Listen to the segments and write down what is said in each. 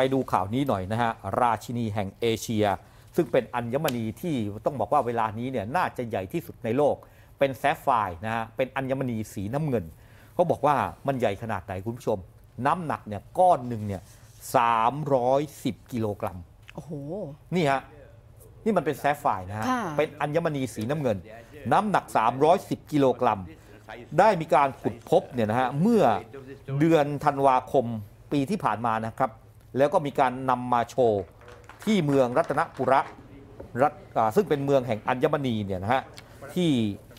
ไปดูข่าวนี้หน่อยนะฮะราชินีแห่งเอเชีย ซึ่งเป็นอัญมณีที่ต้องบอกว่าเวลานี้เนี่ยน่าจะใหญ่ที่สุดในโลก เป็นแซฟไฟ์นะฮะเป็นอัญมณีสีน้ำเงิน เขาบอกว่ามันใหญ่ขนาดไหนคุณผู้ชม น้ำหนักเนี่ยก้อนหนึ่งเนี่ยสามร้อยสิบกิโลกรัมโอ้โหนี่ฮะนี่มันเป็นแซฟไฟ์นะฮะเป็นอัญมณีสีน้ำเงิน น้ำหนัก 310กิโลกรัมได้มีการขุดพบเนี่ยนะฮะเมื่อเดือนธันวาคมปีที่ผ่านมานะครับแล้วก็มีการนำมาโชว์ ที่เมืองรัตนปุระรัตซึ่งเป็นเมืองแห่งอัญมณีเนี่ยนะฮะที่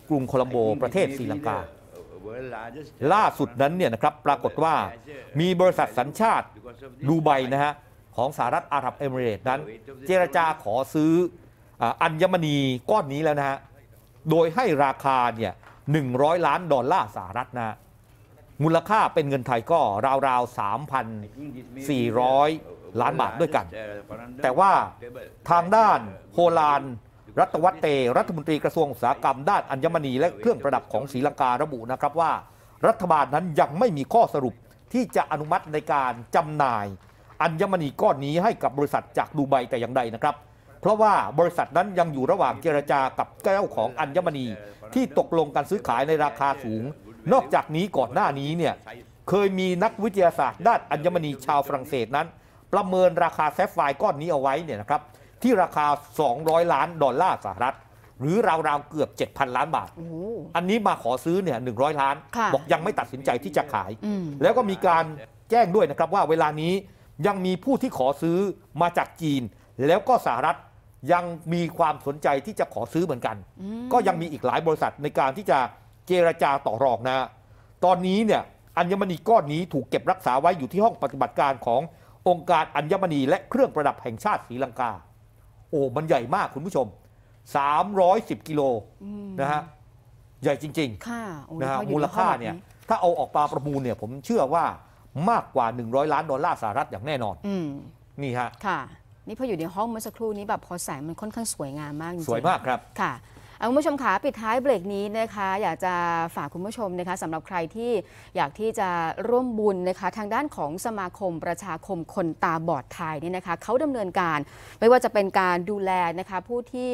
กรุงโคลัมโบประเทศศรีลังกา ล่าสุดนั้นเนี่ยนะครับ ปรากฏว่ามีบริษัทสัญชาติดูไบนะฮะของสหรัฐอาหรับเอมิเรตนั้น เจรจาขอซื้ออัญมณีก้อนนี้แล้วนะฮะโดยให้ราคาเนี่ย100 ล้านดอลลาร์สหรัฐนะฮะมูลค่าเป็นเงินไทยก็ราวๆ3,400 ล้านบาทด้วยกัน แต่ว่าทางด้านโฮลาน รัตวัตเต รัฐมนตรีกระทรวงอุตสาหกรรมด้านอัญมณีและเครื่องประดับของศรีลังการะบุนะครับว่า รัฐบาลนั้นยังไม่มีข้อสรุปที่จะอนุมัติในการจำหน่ายอัญมณีก้อนนี้ให้กับบริษัทจากดูไบแต่อย่างใดนะครับ เพราะว่าบริษัทนั้นยังอยู่ระหว่างเจรจากับเจ้าของอัญมณีที่ตกลงการซื้อขายในราคาสูงนอกจากนี้ก่อนหน้านี้เนี่ยเคยมีนักวิทยาศาสตร์ ด้านอัญมณีชาวฝรั่งเศสนั้น ประเมินราคาแซฟไฟร์ก้อนนี้เอาไว้เนี่ยนะครับ ที่ราคา 200 ล้านดอลลาร์สหรัฐ หรือราวๆเกือบ 7,000 ล้านบาท อันนี้มาขอซื้อเนี่ย 100 ล้าน บอกยังไม่ตัดสินใจที่จะขาย แล้วก็มีการแจ้งด้วยนะครับว่าเวลานี้ยังมีผู้ที่ขอซื้อมาจากจีน แล้วก็สหรัฐยังมีความสนใจที่จะขอซื้อเหมือนกัน ก็ยังมีอีกหลายบริษัทในการที่จะเจรจาต่อรองนะ ตอนนี้เนี่ยอัญมณีก้อนนี้ถูกเก็บรักษาไว้อยู่ที่ห้องปฏิบัติการขององค์การอัญมณีและเครื่องประดับแห่งชาติศรีลังกา โอ้มันใหญ่มากคุณผู้ชม 310 กิโลนะฮะใหญ่จริงๆนะฮะมูลค่าเนี่ย ถ้าเอาออกมาประมูลเนี่ย ผมเชื่อว่ามากกว่า 100 ล้าน ดอลลาร์สหรัฐอย่างแน่นอนนี่ฮะค่ะนี่พออยู่ในห้องเมื่อสักครู่นี้แบบพอแสงมันค่อนข้างสวยงามมากจริงสวยมากครับ ค่ะคุณผู้ชมขาปิดท้ายเบรกนี้นะคะ อยากจะฝากคุณผู้ชมนะคะสำหรับใครที่อยากที่จะร่วมบุญนะคะทางด้านของสมาคมประชาคมคนตาบอดไทยเนี่ยนะคะเขาดำเนินการไม่ว่าจะเป็นการดูแลนะคะผู้ที่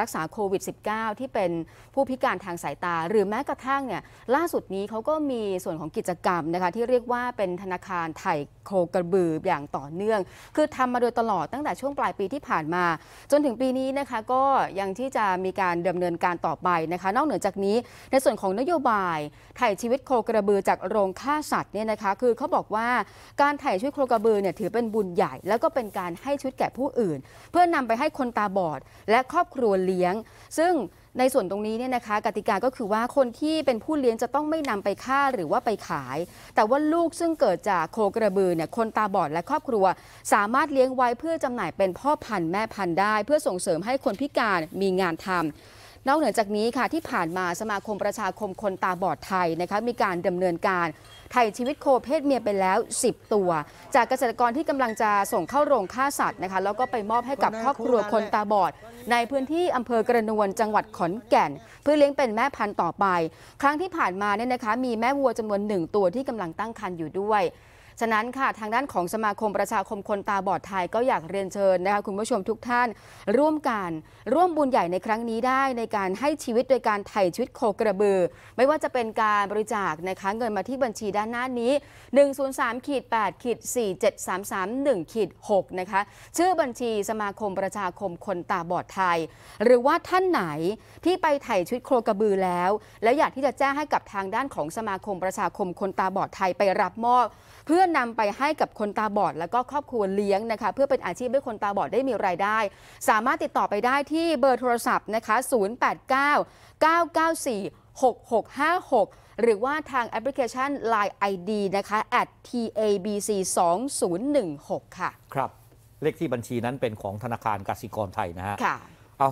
รักษาโควิด -19 ที่เป็นผู้พิการทางสายตา หรือแม้กระทั่งเนี่ยล่าสุดนี้เขาก็มีส่วนของกิจกรรมนะคะที่เรียกว่าเป็นธนาคารไถยโคกระบือ อย่างต่อเนื่อง คือทำมาโดยตลอดตั้งแต่ช่วงปลายปีที่ผ่านมา จนถึงปีนี้นะคะก็ยังที่จะมีการดำเนินการต่อไปนะคะนอกเหนือจากนี้ในส่วนของนโยบายไถ่ชีวิตโคกระบือจากโรงฆ่าสัตว์เนี่ยนะคะคือเขาบอกว่าการไถ่ชีวิตโคกระบือเนี่ยถือเป็นบุญใหญ่แล้วก็เป็นการให้ชุดแก่ผู้อื่น เพื่อนำไปให้คนตาบอดและครอบอบครัวเลี้ยงซึ่งในส่วนตรงนี้เนี่ยนะคะกติกาก็คือว่าคนที่เป็นผู้เลี้ยงจะต้องไม่นำไปฆ่าหรือว่าไปขาย แต่ว่าลูกซึ่งเกิดจากโคกระบือเนี่ยคนตาบอดและครอบครัว สามารถเลี้ยงไว้เพื่อจำหน่ายเป็นพ่อพันธุ์แม่พันธุ์ได้ เพื่อส่งเสริมให้คนพิการมีงานทำนอกเหนือจากนี้ค่ะที่ผ่านมาสมาคมประชาคมคนตาบอดไทยนะคะมีการดำเนินการไทยชีวิตโคเพศเมียไปแล้ว 10 ตัว จากเกษตรกรที่กำลังจะส่งเข้าโรงฆ่าสัตว์นะคะแล้วก็ไปมอบให้กับครอบครัวคนตาบอด ในพื้นที่อำเภอกระนวนจังหวัดขอนแก่น เพื่อเลี้ยงเป็นแม่พันธุ์ต่อไป ครั้งที่ผ่านมาเนี่ยนะคะมีแม่วัวจำนวนหนึ่งตัวที่กำลังตั้งครรภ์อยู่ด้วยฉะนั้นค่ะทางด้านของสมาคมประชาคมคนตาบอดไทยก็อยากเรียนเชิญนะคะคุณผู้ชมทุกท่านร่วมกัน ร่วมบุญใหญ่ในครั้งนี้ได้ในการให้ชีวิตโดยการไถ่ชีวิตโคกระบือ ไม่ว่าจะเป็นการบริจาคนะคะเงินมาที่บัญชีด้านหน้านี้ 103ขีด8ขีด47331ขีด6นะคะชื่อบัญชีสมาคมประชาคมคนตาบอดไทยหรือว่าท่านไหนที่ไปไถ่ชีวิตโคกระบือแล้ว และอยากที่จะแจ้งให้กับทางด้านของสมาคมประชาคมคนตาบอดไทยไปรับมอบเพื่ออนำไปให้กับคนตาบอดแล้วก็ครอบครัวเลี้ยงนะคะเพื่อเป็นอาชีพให้คนตาบอดได้มีรายได้ สามารถติดต่อไปได้ที่เบอร์โทรศัพท์นะคะ 089 994 6656 หรือว่าทางแอปพลิเคชัน Line ID นะคะ at @tabc 2016ค่ะ ครับเลขที่บัญชีนั้นเป็นของธนาคารกสิกรไทยนะฮะ ค่ะเอา